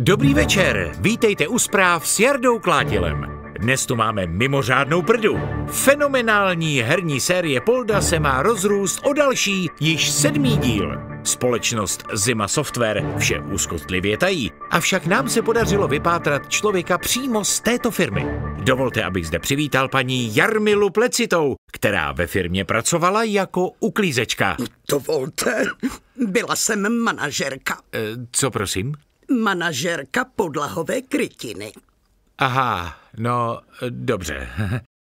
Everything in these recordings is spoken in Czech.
Dobrý večer, vítejte u zpráv s Jardou Klátilem. Dnes tu máme mimořádnou prdu. Fenomenální herní série Polda se má rozrůst o další, již sedmý díl. Společnost Zima Software vše úzkostlivě tají, avšak nám se podařilo vypátrat člověka přímo z této firmy. Dovolte, abych zde přivítal paní Jarmilu Plecitou, která ve firmě pracovala jako uklízečka. Dovolte, byla jsem manažerka. E, co prosím? manažerka podlahové krytiny. Aha, no dobře.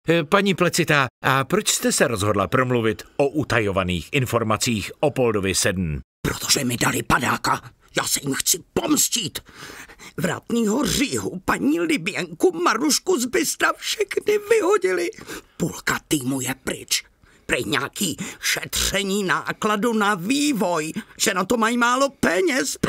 Paní Plecita, a proč jste se rozhodla promluvit o utajovaných informacích o Poldovi 7? Protože mi dali padáka. Já se jim chci pomstit. Vrátního říhu paní Liběnku Marušku z Bysta všechny vyhodili. Půlka týmu je pryč. Prej nějaký šetření nákladu na vývoj, že na to mají málo peněz.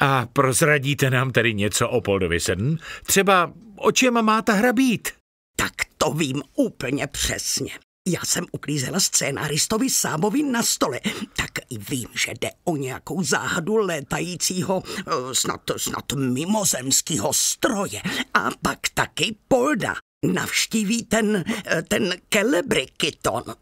A prozradíte nám tedy něco o Poldovi 7? Třeba o čem má ta hra být? Tak to vím úplně přesně. Já jsem uklízela scénáristovi Sámovi na stole, tak vím, že jde o nějakou záhadu létajícího, eh, snad, snad mimozemského stroje. A pak taky Polda navštíví ten, eh, ten Kelebrikiton. E,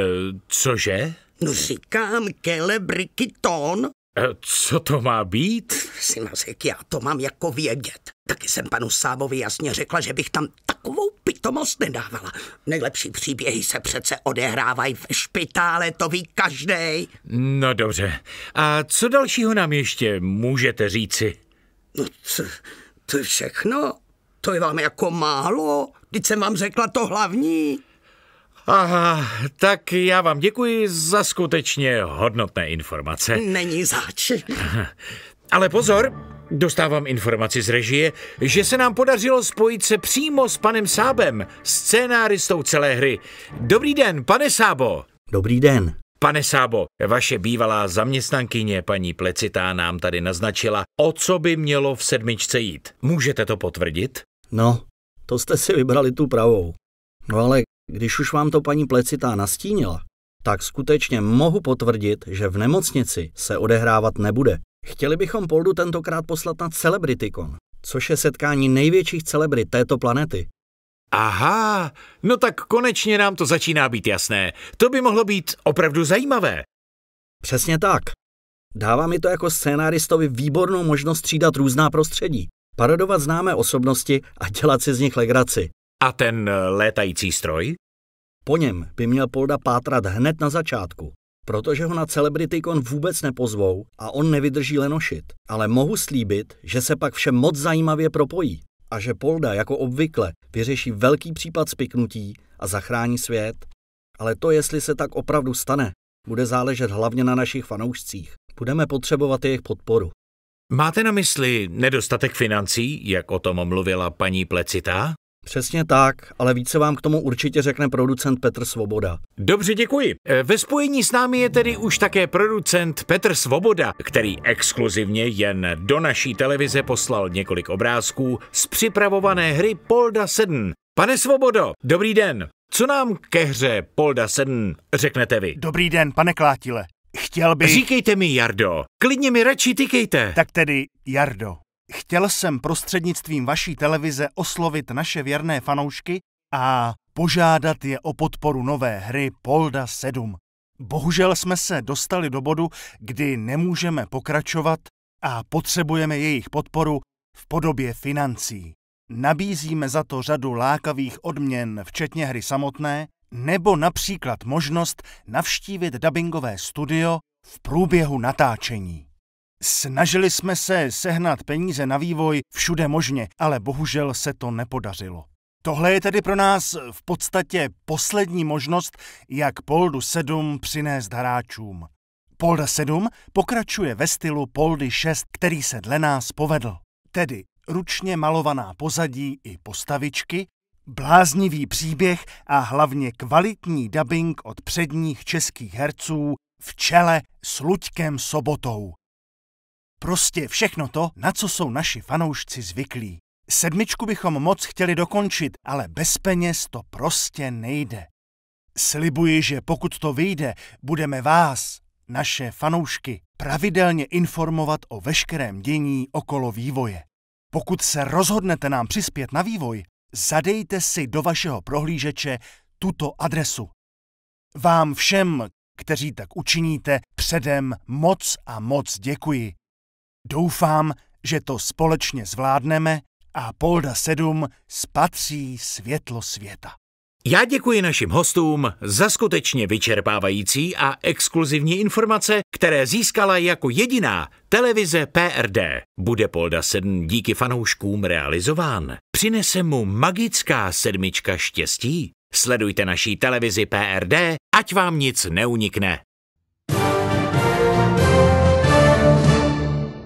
eh, cože? No říkám Kelebrikiton, Eh, co to má být? Syna, řek, já to mám jako vědět. Taky jsem panu Sábovi jasně řekla, že bych tam takovou pitomost nedávala. Nejlepší příběhy se přece odehrávají ve špitále, to ví každý. No dobře. A co dalšího nám ještě můžete říci? No, to, to je všechno. To je vám jako málo. Teď jsem vám řekla to hlavní. Aha, tak já vám děkuji za skutečně hodnotné informace. Není zač. Ale pozor, dostávám informaci z režie, že se nám podařilo spojit se přímo s panem Sábem, scénáristou celé hry. Dobrý den, pane Sábo. Dobrý den. Pane Sábo, vaše bývalá zaměstnankyně paní Plecitá nám tady naznačila, o co by mělo v sedmičce jít. Můžete to potvrdit? No, to jste si vybrali tu pravou. No ale když už vám to paní Plecitá nastínila, tak skutečně mohu potvrdit, že v nemocnici se odehrávat nebude. Chtěli bychom Poldu tentokrát poslat na celebritykon, což je setkání největších celebrit této planety. Aha, no tak konečně nám to začíná být jasné. To by mohlo být opravdu zajímavé. Přesně tak. Dává mi to jako scénáristovi výbornou možnost střídat různá prostředí, parodovat známé osobnosti a dělat si z nich legraci. A ten eh, létající stroj? Po něm by měl Polda pátrat hned na začátku, protože ho na CelebrityCon vůbec nepozvou a on nevydrží lenošit. Ale mohu slíbit, že se pak vše moc zajímavě propojí a že Polda jako obvykle vyřeší velký případ spiknutí a zachrání svět. Ale to, jestli se tak opravdu stane, bude záležet hlavně na našich fanoušcích. Budeme potřebovat jejich podporu. Máte na mysli nedostatek financí, jak o tom mluvila paní Plecitá? Přesně tak, ale více vám k tomu určitě řekne producent Petr Svoboda. Dobře, děkuji. E, ve spojení s námi je tedy už také producent Petr Svoboda, který exkluzivně jen do naší televize poslal několik obrázků z připravované hry Polda 7. Pane Svobodo, dobrý den. Co nám ke hře Polda 7 řeknete vy? Dobrý den, pane Klátile. Chtěl bych... Říkejte mi, Jardo. Klidně mi radši tykejte. Tak tedy, Jardo. Chtěl jsem prostřednictvím vaší televize oslovit naše věrné fanoušky a požádat je o podporu nové hry Polda 7. Bohužel jsme se dostali do bodu, kdy nemůžeme pokračovat a potřebujeme jejich podporu v podobě financí. Nabízíme za to řadu lákavých odměn, včetně hry samotné, nebo například možnost navštívit dubbingové studio v průběhu natáčení. Snažili jsme se sehnat peníze na vývoj všude možně, ale bohužel se to nepodařilo. Tohle je tedy pro nás v podstatě poslední možnost, jak Poldu 7 přinést hráčům. Polda 7 pokračuje ve stylu Poldy 6, který se dle nás povedl. Tedy ručně malovaná pozadí i postavičky, bláznivý příběh a hlavně kvalitní dubbing od předních českých herců v čele s Luďkem Sobotou. Prostě všechno to, na co jsou naši fanoušci zvyklí. Sedmičku bychom moc chtěli dokončit, ale bez peněz to prostě nejde. Slibuji, že pokud to vyjde, budeme vás, naše fanoušky, pravidelně informovat o veškerém dění okolo vývoje. Pokud se rozhodnete nám přispět na vývoj, zadejte si do vašeho prohlížeče tuto adresu. Vám všem, kteří tak učiníte, předem moc a moc děkuji. Doufám, že to společně zvládneme a Polda 7 spatří světlo světa. Já děkuji našim hostům za skutečně vyčerpávající a exkluzivní informace, které získala jako jediná televize PRD. Bude Polda 7 díky fanouškům realizován. Přinese mu magická sedmička štěstí. Sledujte naší televizi PRD, ať vám nic neunikne.